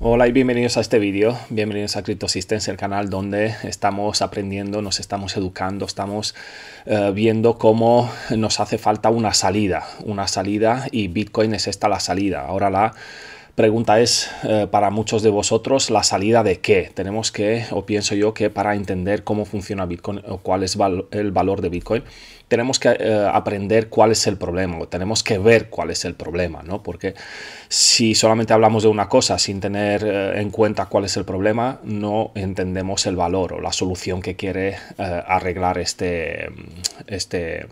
Hola y bienvenidos a este vídeo, bienvenidos a CryptoSystems, el canal donde estamos aprendiendo, nos estamos educando, estamos eh, viendo cómo nos hace falta una salida, una salida y Bitcoin es esta la salida. Ahora la pregunta es eh, para muchos de vosotros la salida de qué. Tenemos que, o pienso yo, que para entender cómo funciona Bitcoin o cuál es el valor de Bitcoin, tenemos que eh, aprender cuál es el problema o tenemos que ver cuál es el problema, ¿no? Porque si solamente hablamos de una cosa sin tener eh, en cuenta cuál es el problema, no entendemos el valor o la solución que quiere arreglar este, este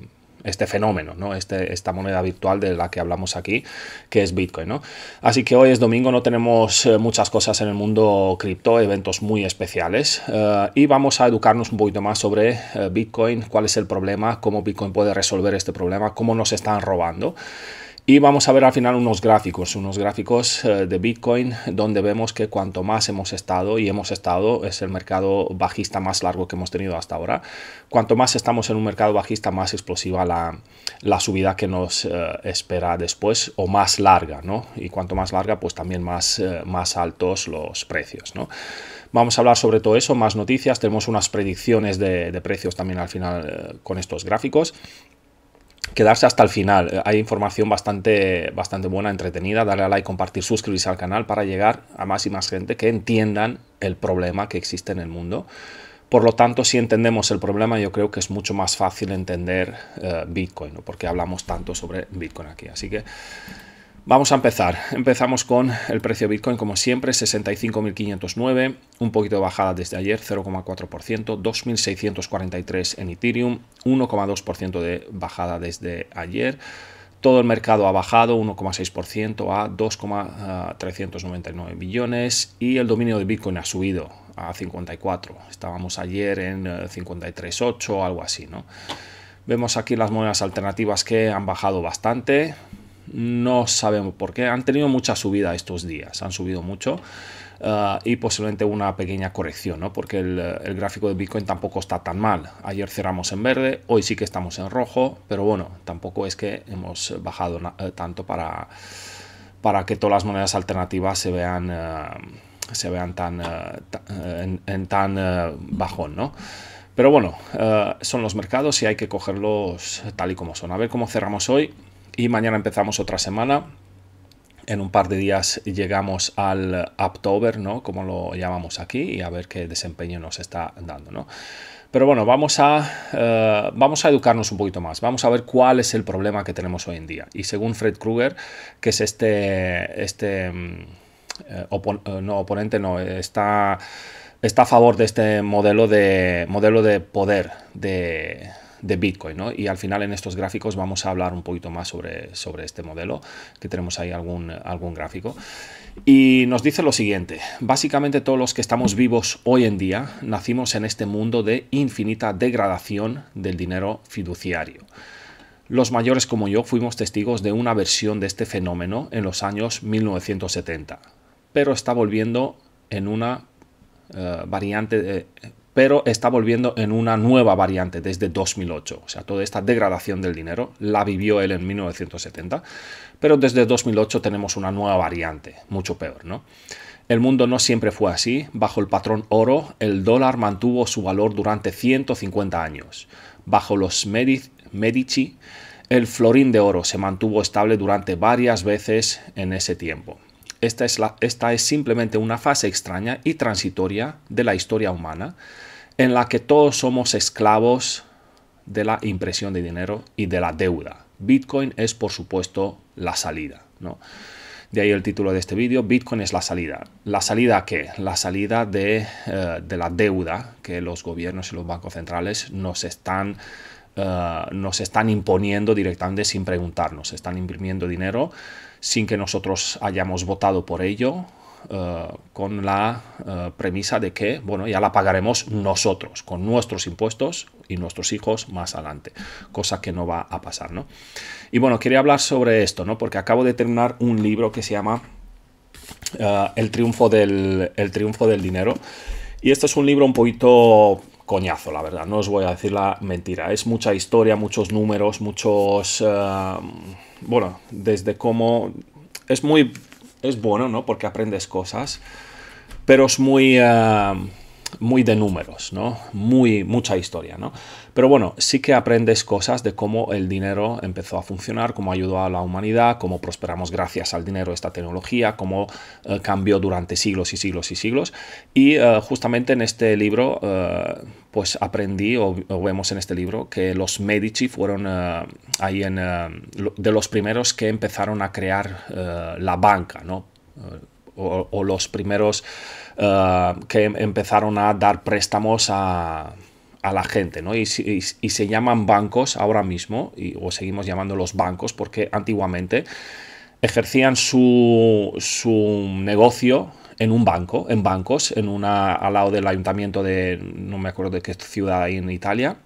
este fenómeno, ¿no? Este, esta moneda virtual de la que hablamos aquí, que es Bitcoin. Así que hoy es domingo, no tenemos eh, muchas cosas en el mundo cripto, eventos muy especiales, eh, y vamos a educarnos un poquito más sobre eh, Bitcoin, cuál es el problema, cómo Bitcoin puede resolver este problema, cómo nos están robando. Y vamos a ver al final unos gráficos, unos gráficos eh, de Bitcoin donde vemos que cuanto más hemos estado, y hemos estado, es el mercado bajista más largo que hemos tenido hasta ahora, cuanto más estamos en un mercado bajista, más explosiva la, subida que nos eh, espera después o más larga, ¿no? Y cuanto más larga, pues también más, eh, más altos los precios, ¿no? Vamos a hablar sobre todo eso, más noticias, tenemos unas predicciones de, precios también al final con estos gráficos quedarse hasta el final. Hay información bastante, bastante buena, entretenida. Darle a like, compartir, suscribirse al canal para llegar a más y más gente que entiendan el problema que existe en el mundo. Por lo tanto, si entendemos el problema, yo creo que es mucho más fácil entender eh, Bitcoin, porque hablamos tanto sobre Bitcoin aquí. Así que Vamos a empezar. Empezamos con el precio de Bitcoin, como siempre, 65.509, un poquito de bajada desde ayer, 0,4%, 2.643 en Ethereum, 1,2% de bajada desde ayer. Todo el mercado ha bajado 1,6% a 2,399 billones y el dominio de Bitcoin ha subido a 54. Estábamos ayer en 53,8 eh, algo así, ¿no? Vemos aquí las monedas alternativas que han bajado bastante, no sabemos por qué. Han tenido mucha subida estos días, han subido mucho. Eh, y posiblemente una pequeña corrección, ¿no? porque el, gráfico de Bitcoin tampoco está tan mal. Ayer cerramos en verde, hoy sí que estamos en rojo, pero bueno, tampoco es que hemos bajado eh, tanto para, para que todas las monedas alternativas se vean, eh, se vean tan, en, en, tan bajón. ¿no? Pero bueno, son los mercados y hay que cogerlos tal y como son. A ver cómo cerramos hoy. Y mañana empezamos otra semana. En un par de días llegamos al october ¿no? Como lo llamamos aquí, y a ver qué desempeño nos está dando, ¿no? Pero bueno, vamos a, eh, vamos a educarnos un poquito más, vamos a ver cuál es el problema que tenemos hoy en día. Y según Fred Krueger, que es este, este mm, eh, eh, no, oponente, no, está, está a favor de este modelo de, modelo de poder, de, de Bitcoin. Y al final en estos gráficos vamos a hablar un poquito más sobre, sobre este modelo, que tenemos ahí algún, algún gráfico. Y nos dice lo siguiente, básicamente todos los que estamos vivos hoy en día nacimos en este mundo de infinita degradación del dinero fiduciario. Los mayores como yo fuimos testigos de una versión de este fenómeno en los años 1970, pero está volviendo en una eh, variante de, eh, pero está volviendo en una nueva variante desde 2008. O sea, toda esta degradación del dinero la vivió él en 1970, pero desde 2008 tenemos una nueva variante, mucho peor, ¿no? El mundo no siempre fue así. Bajo el patrón oro, el dólar mantuvo su valor durante 150 años. Bajo los Medici, el florín de oro se mantuvo estable durante varias veces en ese tiempo. Esta es, simplemente una fase extraña y transitoria de la historia humana en la que todos somos esclavos de la impresión de dinero y de la deuda. Bitcoin es, por supuesto, la salida. De ahí el título de este vídeo, Bitcoin es la salida. ¿La salida qué? La salida de, eh, la deuda que los gobiernos y los bancos centrales nos están, eh, nos están imponiendo directamente sin preguntarnos. Están imprimiendo dinero sin que nosotros hayamos votado por ello, eh, con la eh, premisa de que, bueno, ya la pagaremos nosotros, con nuestros impuestos y nuestros hijos más adelante, cosa que no va a pasar, ¿no? Y bueno, quería hablar sobre esto, ¿no? Porque acabo de terminar un libro que se llama eh, el, triunfo del, el triunfo del dinero. Y este es un libro un poquito coñazo, la verdad. No os voy a decir la mentira. Es mucha historia, muchos números, muchos... Eh, bueno, desde cómo... Es muy... Es bueno, ¿no? Porque aprendes cosas. Pero es muy... Eh, muy de números, ¿no? Muy, mucha historia, ¿no? Pero bueno, sí que aprendes cosas de cómo el dinero empezó a funcionar, cómo ayudó a la humanidad, cómo prosperamos gracias al dinero esta tecnología, cómo eh, cambió durante siglos y siglos y siglos. Y eh, justamente en este libro, eh, pues aprendí o, vemos en este libro que los Medici fueron ahí en, de los primeros que empezaron a crear la banca, ¿no? o, los primeros eh, que em-, empezaron a dar préstamos a, la gente, Y, se llaman bancos ahora mismo, y, o seguimos llamándolos bancos, porque antiguamente ejercían su, su negocio en un banco, en bancos, en una, al lado del ayuntamiento de, no me acuerdo de qué ciudad hay en Italia,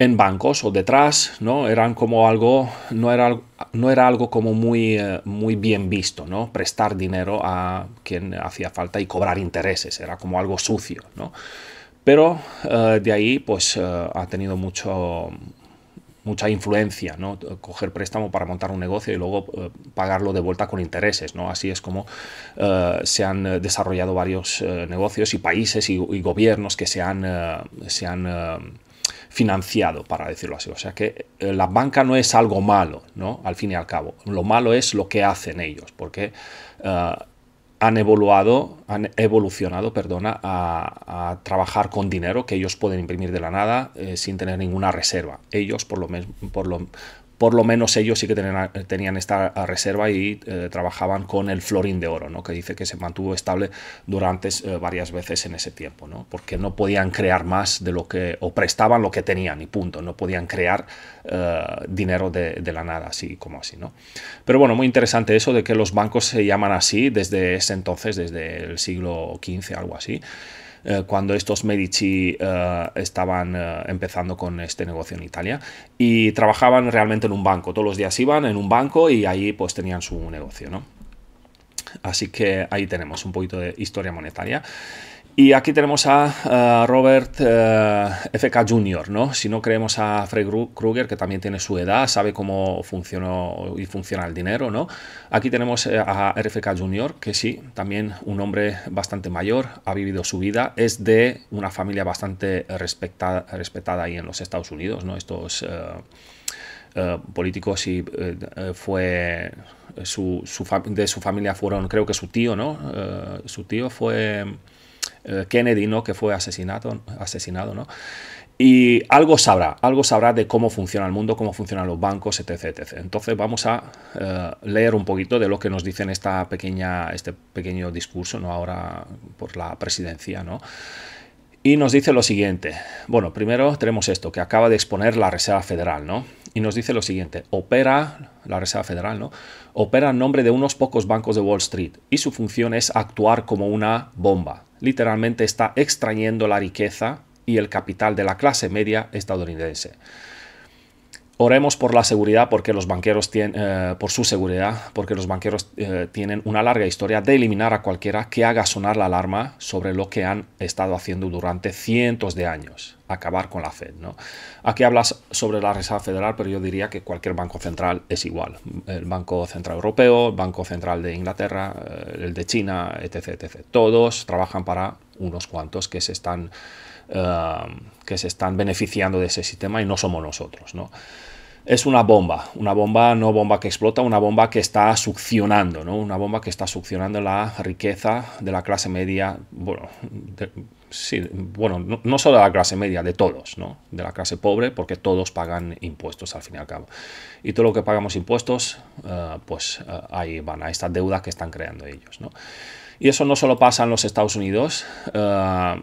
en bancos o detrás, ¿no? Eran como algo, no era, no era algo como muy, eh, muy bien visto, ¿no? Prestar dinero a quien hacía falta y cobrar intereses, era como algo sucio, ¿no? Pero eh, de ahí, pues, eh, ha tenido mucho, mucha influencia, ¿no? Coger préstamo para montar un negocio y luego pagarlo de vuelta con intereses, ¿no? Así es como se han desarrollado varios negocios y países y, y, gobiernos que se han, se han financiado, para decirlo así. O sea que eh, la banca no es algo malo, ¿no? Al fin y al cabo. Lo malo es lo que hacen ellos, porque eh, han evoluado, han evolucionado, perdona, a, trabajar con dinero que ellos pueden imprimir de la nada eh, sin tener ninguna reserva. Ellos, por lo, menos por lo, por lo menos ellos sí que tenían, esta reserva y eh, trabajaban con el florín de oro, ¿no? que dice que se mantuvo estable durante eh, varias veces en ese tiempo, ¿no? porque no podían crear más de lo que, o prestaban lo que tenían y punto, no podían crear eh, dinero de, la nada, así como así. ¿no? Pero bueno, muy interesante eso de que los bancos se llaman así desde ese entonces, desde el siglo XV, algo así. Eh, cuando estos Medici eh, estaban eh, empezando con este negocio en Italia y trabajaban realmente en un banco, todos los días iban en un banco y ahí pues tenían su negocio, Así que ahí tenemos un poquito de historia monetaria. Y aquí tenemos a Robert eh, FK Jr., ¿no? Si no creemos a Fred Krueger, que también tiene su edad, sabe cómo funcionó y funciona el dinero, ¿no? Aquí tenemos eh, a RFK Jr., que sí, también un hombre bastante mayor, ha vivido su vida, es de una familia bastante respetada ahí en los Estados Unidos, ¿no? Estos... Eh, políticos y fue su, de su familia fueron creo que su tío no su tío fue eh, Kennedy, ¿no? que fue asesinado, asesinado ¿no? y algo sabrá, algo sabrá de cómo funciona el mundo, cómo funcionan los bancos, etc. etc. Entonces vamos a eh, leer un poquito de lo que nos dicen esta pequeña, este pequeño discurso ¿no? ahora por la presidencia. ¿no? Y nos dice lo siguiente. Bueno, primero tenemos esto que acaba de exponer la Reserva Federal, ¿no? Y nos dice lo siguiente. Opera, la Reserva Federal, ¿no? Opera en nombre de unos pocos bancos de Wall Street y su función es actuar como una bomba. Literalmente está extrañando la riqueza y el capital de la clase media estadounidense. Oremos por la seguridad, porque los banqueros tienen, eh, por su seguridad, porque los banqueros eh, tienen una larga historia de eliminar a cualquiera que haga sonar la alarma sobre lo que han estado haciendo durante cientos de años, acabar con la Fed. Aquí hablas sobre la Reserva Federal, pero yo diría que cualquier banco central es igual. El Banco Central Europeo, el Banco Central de Inglaterra, eh, el de China, etc. Todos trabajan para unos cuantos que se están, eh, que se están beneficiando de ese sistema y no somos nosotros, ¿no? es una bomba, una bomba, no bomba que explota, una bomba que está succionando, ¿no? Una bomba que está succionando la riqueza de la clase media, bueno, sí, bueno, no, solo de la clase media, de todos, ¿no? De la clase pobre, porque todos pagan impuestos al fin y al cabo. Y todo lo que pagamos impuestos, eh, pues eh, ahí van a estas deudas que están creando ellos, ¿no? Y eso no solo pasa en los Estados Unidos. Eh,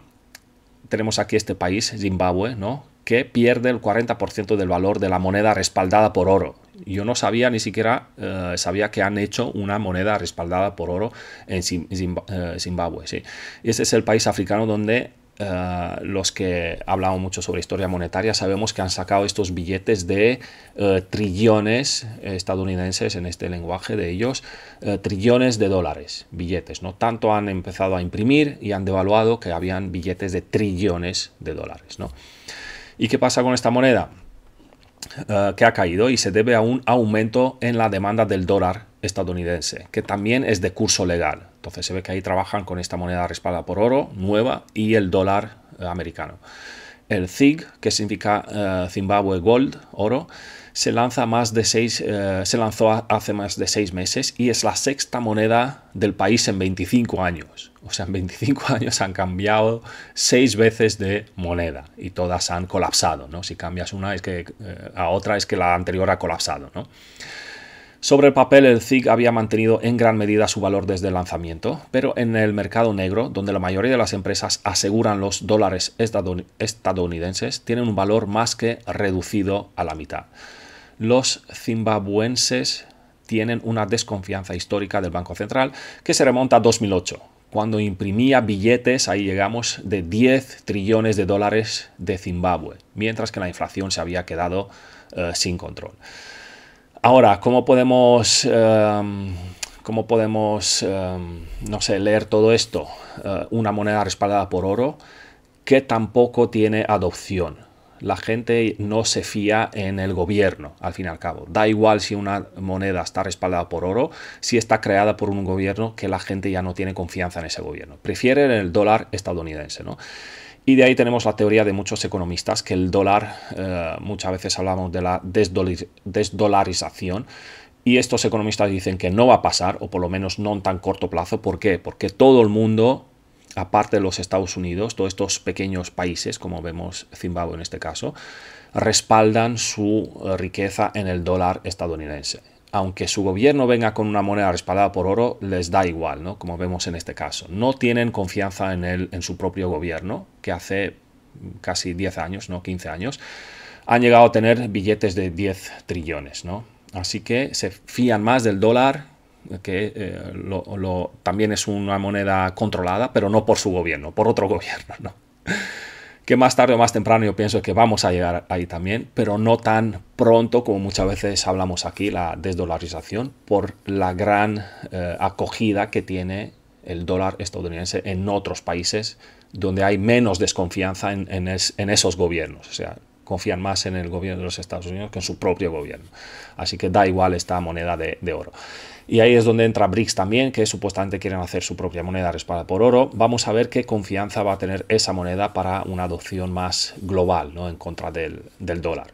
tenemos aquí este país, Zimbabue, ¿no? que pierde el 40% del valor de la moneda respaldada por oro. Yo no sabía ni siquiera, eh, sabía que han hecho una moneda respaldada por oro en eh, Zimbabue. Sí. Este es el país africano donde eh, los que hablamos mucho sobre historia monetaria sabemos que han sacado estos billetes de eh, trillones eh, estadounidenses en este lenguaje de ellos, trillones de dólares, billetes, ¿no? Tanto han empezado a imprimir y han devaluado que habían billetes de trillones de dólares, ¿no? ¿Y qué pasa con esta moneda? que ha caído y se debe a un aumento en la demanda del dólar estadounidense, que también es de curso legal. Entonces se ve que ahí trabajan con esta moneda respaldada por oro nueva y el dólar eh, americano. El ZIG, que significa eh, zimbabue Zimbabwe Gold, oro, se, lanza más de seis, eh, se lanzó hace más de seis meses y es la sexta moneda del país en 25 años. O sea, en 25 años han cambiado seis veces de moneda y todas han colapsado, ¿no? Si cambias una es que, a otra es que la anterior ha colapsado, ¿no? Sobre el papel, el ZIC había mantenido en gran medida su valor desde el lanzamiento, pero en el mercado negro, donde la mayoría de las empresas aseguran los dólares estadounidenses, tienen un valor más que reducido a la mitad. Los zimbabuenses tienen una desconfianza histórica del Banco Central que se remonta a 2008, cuando imprimía billetes, ahí llegamos, de 10 trillones de dólares de Zimbabue, mientras que la inflación se había quedado eh, sin control. Ahora, ¿cómo podemos, em, cómo podemos em, no sé, leer todo esto? Eh, una moneda respaldada por oro que tampoco tiene adopción. La gente no se fía en el gobierno, al fin y al cabo. Da igual si una moneda está respaldada por oro, si está creada por un gobierno que la gente ya no tiene confianza en ese gobierno. Prefieren el dólar estadounidense, ¿no? Y de ahí tenemos la teoría de muchos economistas que el dólar, eh, muchas veces hablamos de la desdolarización, y estos economistas dicen que no va a pasar, o por lo menos no en tan corto plazo. ¿Por qué? Porque todo el mundo, aparte de los Estados Unidos, todos estos pequeños países, como vemos Zimbabue en este caso, respaldan su eh, riqueza en el dólar estadounidense aunque su gobierno venga con una moneda respaldada por oro, les da igual, ¿no? Como vemos en este caso. No tienen confianza en en su propio gobierno, que hace casi 10 años, ¿no? 15 años, han llegado a tener billetes de 10 trillones, ¿no? Así que se fían más del dólar, que eh, también es una moneda controlada, pero no por su gobierno, por otro gobierno, ¿no? que más tarde o más temprano yo pienso que vamos a llegar ahí también, pero no tan pronto como muchas veces hablamos aquí, la desdolarización, por la gran eh, acogida que tiene el dólar estadounidense en otros países donde hay menos desconfianza en, esos gobiernos. O sea, confían más en el gobierno de los Estados Unidos que en su propio gobierno. Así que da igual esta moneda de oro. Y ahí es donde entra BRICS también, que supuestamente quieren hacer su propia moneda respaldada por oro. Vamos a ver qué confianza va a tener esa moneda para una adopción más global, ¿no? En contra del, dólar.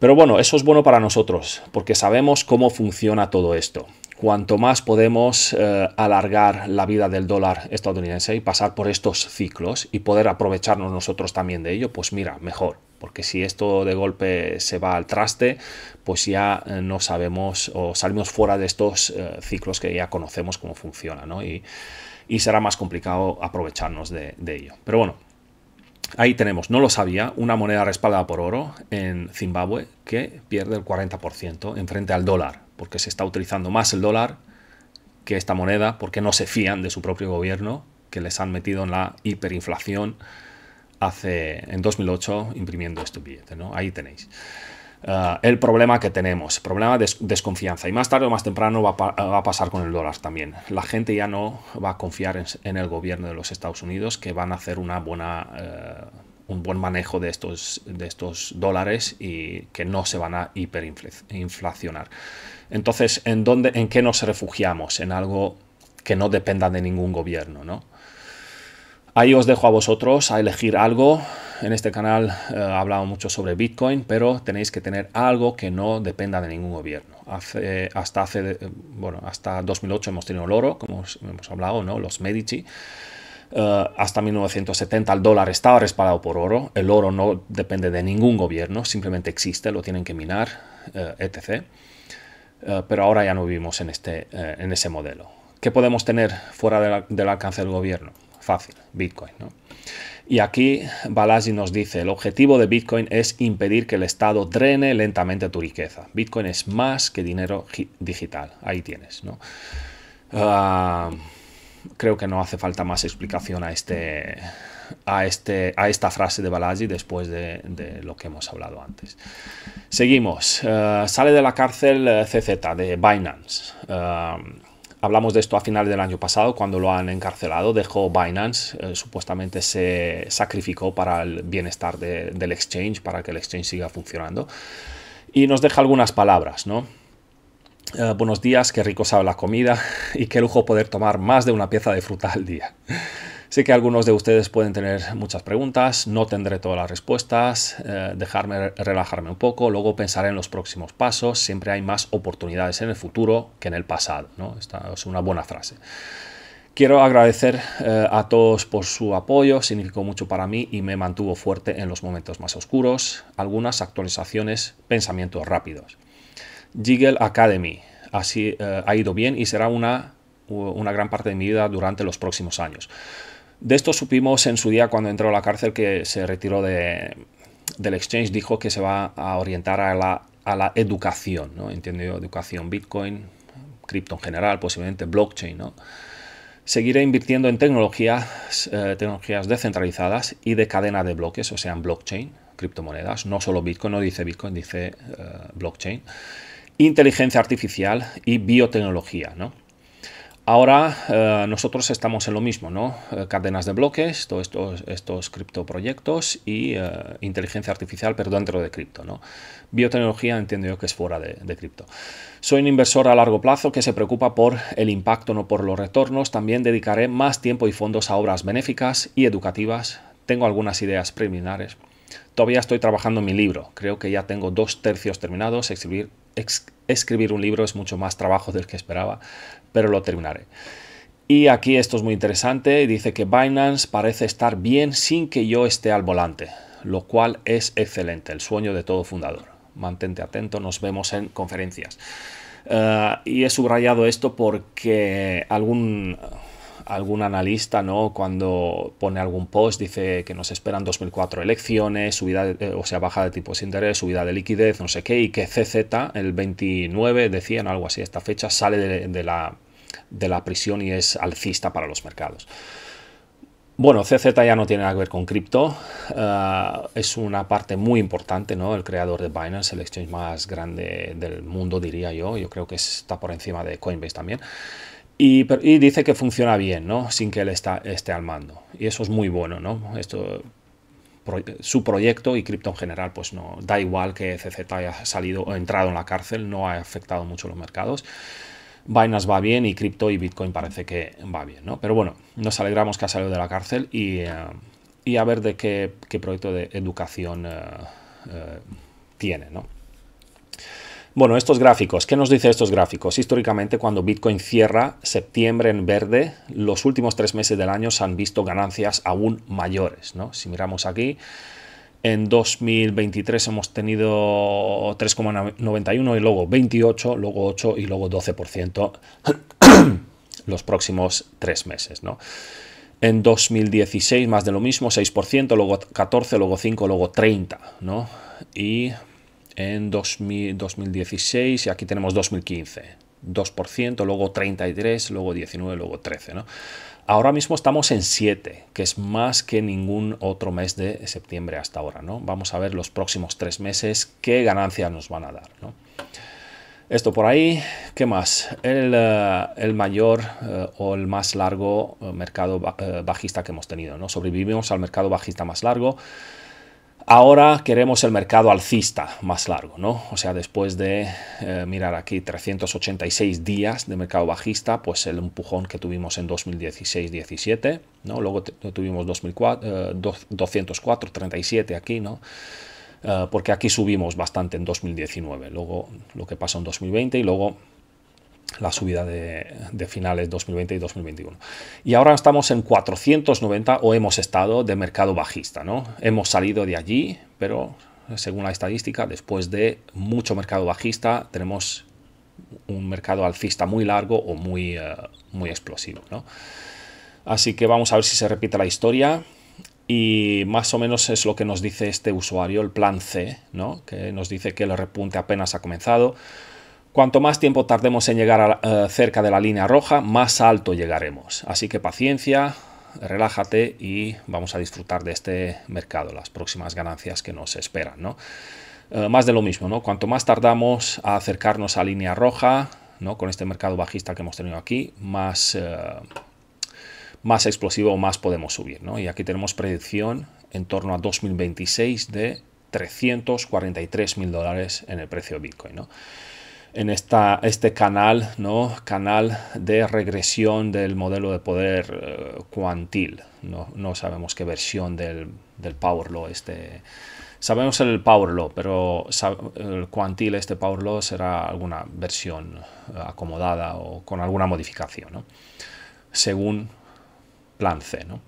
Pero bueno, eso es bueno para nosotros, porque sabemos cómo funciona todo esto. Cuanto más podemos eh, alargar la vida del dólar estadounidense y pasar por estos ciclos y poder aprovecharnos nosotros también de ello, pues mira, mejor porque si esto de golpe se va al traste, pues ya eh, no sabemos o salimos fuera de estos eh, ciclos que ya conocemos cómo funciona, ¿no? Y, será más complicado aprovecharnos de, de ello. Pero bueno, Ahí tenemos, no lo sabía, una moneda respaldada por oro en Zimbabue que pierde el 40% en frente al dólar, porque se está utilizando más el dólar que esta moneda, porque no se fían de su propio gobierno, que les han metido en la hiperinflación hace en 2008 imprimiendo este billete, ¿no? Ahí tenéis. Ah, el problema que tenemos, problema de desconfianza. Y más tarde o más temprano va, a pasar con el dólar también. La gente ya no va a confiar en, el gobierno de los Estados Unidos, que van a hacer una buena, eh, un buen manejo de estos, de estos dólares y que no se van a hiperinflacionar. Entonces, ¿en, dónde, ¿en qué nos refugiamos? En algo que no dependa de ningún gobierno, ¿no? Ahí os dejo a vosotros a elegir algo. En este canal eh, he hablado mucho sobre Bitcoin, pero tenéis que tener algo que no dependa de ningún gobierno. Hace, hasta hace, eh, bueno, hasta 2008 hemos tenido el oro, como hemos hablado, ¿no? Los Medici. Eh, hasta 1970 el dólar estaba respaldado por oro, el oro no depende de ningún gobierno, simplemente existe, lo tienen que minar, etc. pero ahora ya no vivimos en, este, en ese modelo. ¿Qué podemos tener fuera del alcance del gobierno? fácil, Bitcoin. Y aquí Balaji nos dice, el objetivo de Bitcoin es impedir que el Estado drene lentamente tu riqueza. Bitcoin es más que dinero digital. Ahí tienes. ¿no? Ah, creo que no hace falta más explicación a, este, a, este, a esta frase de Balaji después de, lo que hemos hablado antes. Seguimos. Ah, sale de la cárcel eh, CZ de Binance. Ah, Hablamos de esto a finales del año pasado, cuando lo han encarcelado. Dejó Binance, eh, supuestamente se sacrificó para el bienestar del exchange, para que el exchange siga funcionando. Y nos deja algunas palabras, ¿no? Eh, buenos días, qué rico sabe la comida y qué lujo poder tomar más de una pieza de fruta al día. Sé que algunos de ustedes pueden tener muchas preguntas, no tendré todas las respuestas, eh, dejarme relajarme un poco, luego pensaré en los próximos pasos, siempre hay más oportunidades en el futuro que en el pasado, Esta es una buena frase. Quiero agradecer eh, a todos por su apoyo, significó mucho para mí y me mantuvo fuerte en los momentos más oscuros. Algunas actualizaciones, pensamientos rápidos. Jiggle Academy, así eh, ha ido bien y será una, una gran parte de mi vida durante los próximos años. De esto supimos en su día cuando entró a la cárcel que se retiró del exchange, dijo que se va a orientar a la, educación, ¿no? Entendido, educación Bitcoin, cripto en general, posiblemente blockchain, ¿no? Seguiré invirtiendo en tecnologías, eh, tecnologías descentralizadas y de cadena de bloques, o sea, en blockchain, criptomonedas, no solo Bitcoin, no dice Bitcoin, dice eh, blockchain, inteligencia artificial y biotecnología, ¿no? Ahora eh, nosotros estamos en lo mismo, ¿no? Eh, cadenas de bloques, todos estos, estos criptoproyectos y eh, inteligencia artificial, pero dentro de cripto, ¿no? Biotecnología entiendo yo que es fuera de, cripto. Soy un inversor a largo plazo que se preocupa por el impacto, no por los retornos. También dedicaré más tiempo y fondos a obras benéficas y educativas. Tengo algunas ideas preliminares. Todavía estoy trabajando en mi libro. Creo que ya tengo dos tercios terminados. Escribir, escribir un libro es mucho más trabajo del que esperaba pero lo terminaré. Y aquí esto es muy interesante, dice que Binance parece estar bien sin que yo esté al volante, lo cual es excelente, el sueño de todo fundador. Mantente atento, nos vemos en conferencias. Eh, y he subrayado esto porque algún algún analista, ¿no? Cuando pone algún post, dice que nos esperan 2004 elecciones, subida, eh, o sea, baja de tipos de interés, subida de liquidez, no sé qué, y que CZ, el 29, decían algo así, esta fecha, sale de, la, prisión y es alcista para los mercados. Bueno, CZ ya no tiene nada que ver con cripto, eh, es una parte muy importante, ¿no? El creador de Binance, el exchange más grande del mundo, diría yo, yo creo que está por encima de Coinbase también. Y, dice que funciona bien, ¿no? Sin que él esté al mando. Y eso es muy bueno, ¿no? Esto, su proyecto y cripto en general, pues no, da igual que e CZ haya salido o entrado en la cárcel, no ha afectado mucho los mercados. Binance va bien y cripto y Bitcoin parece que va bien, ¿no? Pero bueno, nos alegramos que ha salido de la cárcel y, eh, y a ver de qué, proyecto de educación eh, eh, tiene, ¿no? Bueno, estos gráficos, ¿qué nos dice estos gráficos? Históricamente cuando Bitcoin cierra septiembre en verde, los últimos tres meses del año se han visto ganancias aún mayores. ¿no? Si miramos aquí, en 2023 hemos tenido 3,91 y luego 28, luego 8 y luego 12% los próximos tres meses. ¿no? En 2016 más de lo mismo, 6%, luego 14, luego 5, luego 30. ¿no? Y en 2016 y aquí tenemos 2015. 2%, luego 33, luego 19, luego 13. ¿no? Ahora mismo estamos en 7, que es más que ningún otro mes de septiembre hasta ahora. ¿no? Vamos a ver los próximos tres meses qué ganancias nos van a dar. Esto por ahí, ¿qué más? El, eh, mayor eh, o el más largo eh, mercado bajista que hemos tenido. ¿no? Sobrevivimos al mercado bajista más largo Ahora queremos el mercado alcista más largo, ¿no? O sea, después de eh, mirar aquí 386 días de mercado bajista, pues el empujón que tuvimos en 2016-17, ¿no? Luego tuvimos 204, 37 eh, aquí, ¿no? Eh, porque aquí subimos bastante en 2019, luego lo que pasó en 2020 y luego la subida de, finales 2020 y 2021. Y ahora estamos en 490 o hemos estado de mercado bajista, ¿no? Hemos salido de allí, pero según la estadística, después de mucho mercado bajista, tenemos un mercado alcista muy largo o muy, eh, muy explosivo, Así que vamos a ver si se repite la historia. Y más o menos es lo que nos dice este usuario, el plan C, ¿no? Que nos dice que el repunte apenas ha comenzado Cuanto más tiempo tardemos en llegar eh, cerca de la línea roja, más alto llegaremos. Así que paciencia, relájate y vamos a disfrutar de este mercado, las próximas ganancias que nos esperan. Eh, más de lo mismo, ¿no? cuanto más tardamos a acercarnos a línea roja, con este mercado bajista que hemos tenido aquí, más, explosivo eh, más explosivo más podemos subir. Y aquí tenemos predicción en torno a 2026 de 343 mil dólares en el precio de Bitcoin. ¿no? en esta, este canal, ¿no? canal de regresión del modelo de poder eh, cuantil. No, sabemos qué versión del, del Power Law este. Sabemos el Power Law, pero el cuantil, este Power Law, será alguna versión eh, acomodada o con alguna modificación, según plan C. ¿no?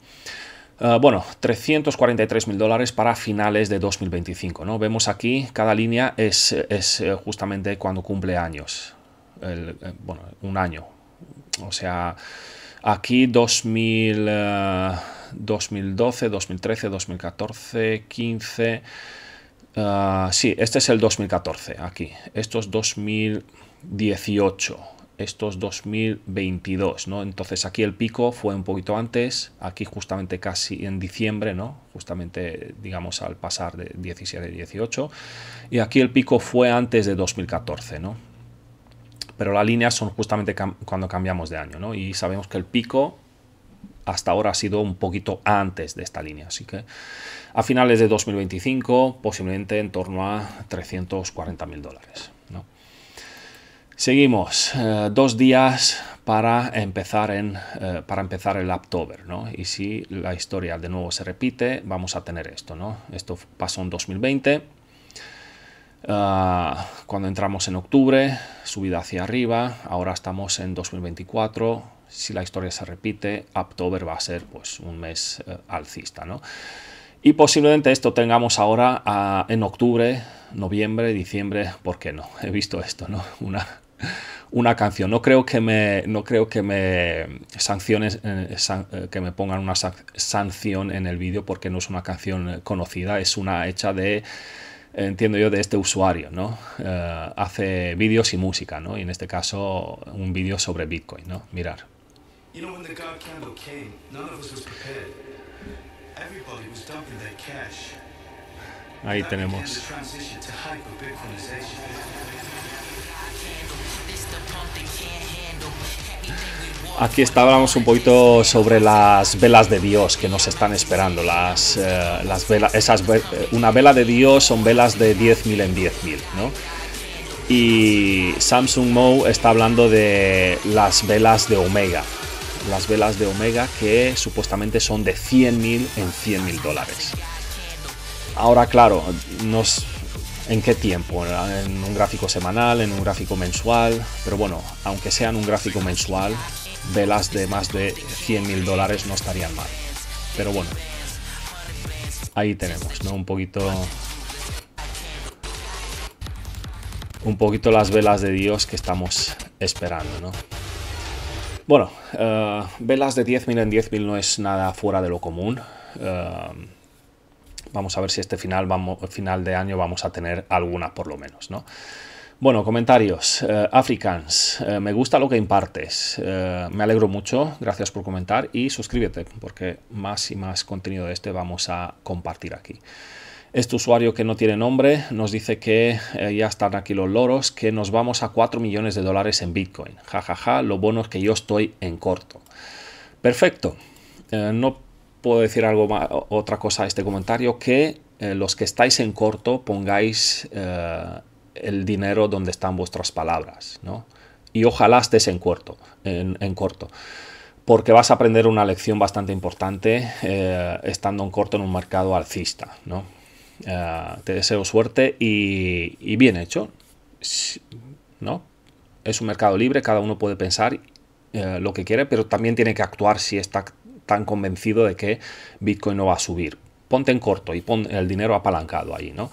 Ah, bueno, 343 mil dólares para finales de 2025, ¿no? Vemos aquí, cada línea es, eh, justamente cuando cumple años, eh, bueno, un año. O sea, aquí 2000, 2012, 2013, 2014, 15... sí, este es el 2014, aquí. Esto es 2018 estos 2022, ¿no? Entonces aquí el pico fue un poquito antes, aquí justamente casi en diciembre, ¿no? Justamente, digamos, al pasar de 17 a 18, y aquí el pico fue antes de 2014, ¿no? Pero las líneas son justamente cuando cambiamos de año, Y sabemos que el pico hasta ahora ha sido un poquito antes de esta línea, así que a finales de 2025 posiblemente en torno a 340 mil dólares. Seguimos, eh, dos días para empezar en eh, para empezar el October, ¿no? Y si la historia de nuevo se repite, vamos a tener esto, ¿no? Esto pasó en 2020. Ah, cuando entramos en octubre, subida hacia arriba, ahora estamos en 2024, si la historia se repite, October va a ser pues, un mes eh, alcista. ¿no? Y posiblemente esto tengamos ahora ah, en octubre, noviembre, diciembre, ¿por qué no? He visto esto, ¿no? Una, una canción. No creo que me, no creo que me sanciones, eh, eh, que me pongan una sanción en el vídeo porque no es una canción conocida, es una hecha de entiendo yo, de este usuario, ¿no? Eh, hace vídeos y música, ¿no? Y en este caso, un vídeo sobre Bitcoin, ¿no? Mirar. Ahí tenemos. Aquí estábamos un poquito sobre las velas de Dios que nos están esperando. Las, eh, las velas, esas, eh, una vela de Dios son velas de 10.000 en 10.000, ¿no? Y Samsung Mo está hablando de las velas de Omega. Las velas de Omega que supuestamente son de 100.000 en 100.000 dólares. Ahora, claro, nos, en qué tiempo, en un gráfico semanal, en un gráfico mensual, pero bueno, aunque sea en un gráfico mensual, velas de más de 100 mil dólares no estarían mal. Pero bueno, ahí tenemos, ¿no? Un poquito... Un poquito las velas de Dios que estamos esperando, ¿no? Bueno, eh, velas de 10.000 en 10.000 no es nada fuera de lo común. Eh, vamos a ver si este final, final de año vamos a tener alguna por lo menos, ¿no? Bueno, comentarios. Eh, Africans, eh, me gusta lo que impartes. Eh, me alegro mucho. Gracias por comentar y suscríbete porque más y más contenido de este vamos a compartir aquí. Este usuario que no tiene nombre nos dice que ya están aquí los loros, que nos vamos a 4 millones de dólares en Bitcoin. jajaja, ja, ja, lo bueno es que yo estoy en corto. Perfecto. no puedo decir algo más, otra cosa a este comentario que los que estáis en corto pongáis el dinero donde están vuestras palabras, ¿no? Y ojalá estés en corto, en, corto porque vas a aprender una lección bastante importante eh, estando en corto en un mercado alcista, ¿no? Eh, te deseo suerte y, bien hecho, ¿no? Es un mercado libre, cada uno puede pensar eh, lo que quiere, pero también tiene que actuar si está tan convencido de que Bitcoin no va a subir. Ponte en corto y pon el dinero apalancado ahí, ¿no?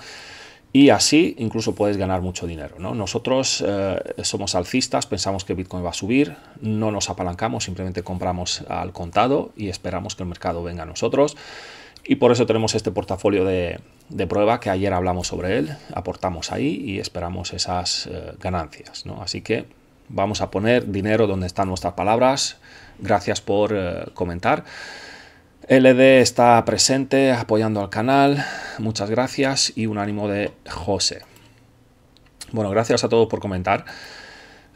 y así incluso puedes ganar mucho dinero. Nosotros eh, somos alcistas, pensamos que Bitcoin va a subir, no nos apalancamos, simplemente compramos al contado y esperamos que el mercado venga a nosotros. Y por eso tenemos este portafolio de, prueba que ayer hablamos sobre él, aportamos ahí y esperamos esas eh, ganancias. Así que vamos a poner dinero donde están nuestras palabras. Gracias por eh, comentar. LD está presente apoyando al canal. Muchas gracias y un ánimo de José. Bueno, gracias a todos por comentar.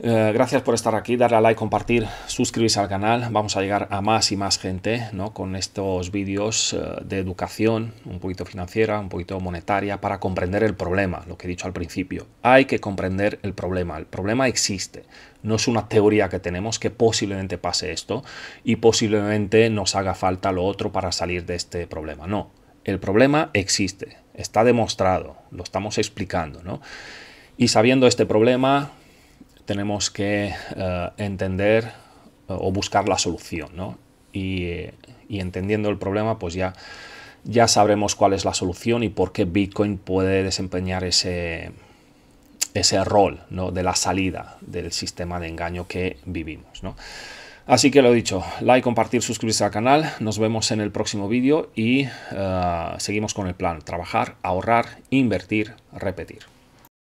Eh, gracias por estar aquí, darle a like, compartir, suscribirse al canal. Vamos a llegar a más y más gente con estos vídeos eh, de educación, un poquito financiera, un poquito monetaria, para comprender el problema, lo que he dicho al principio. Hay que comprender el problema. El problema existe. No es una teoría que tenemos que posiblemente pase esto y posiblemente nos haga falta lo otro para salir de este problema. No, el problema existe, está demostrado, lo estamos explicando. ¿no? Y sabiendo este problema, tenemos que eh, entender eh, o buscar la solución, Y, entendiendo el problema, pues ya, ya sabremos cuál es la solución y por qué Bitcoin puede desempeñar ese, ese rol de la salida del sistema de engaño que vivimos, Así que lo dicho, like, compartir, suscribirse al canal, nos vemos en el próximo vídeo y eh, seguimos con el plan, trabajar, ahorrar, invertir, repetir.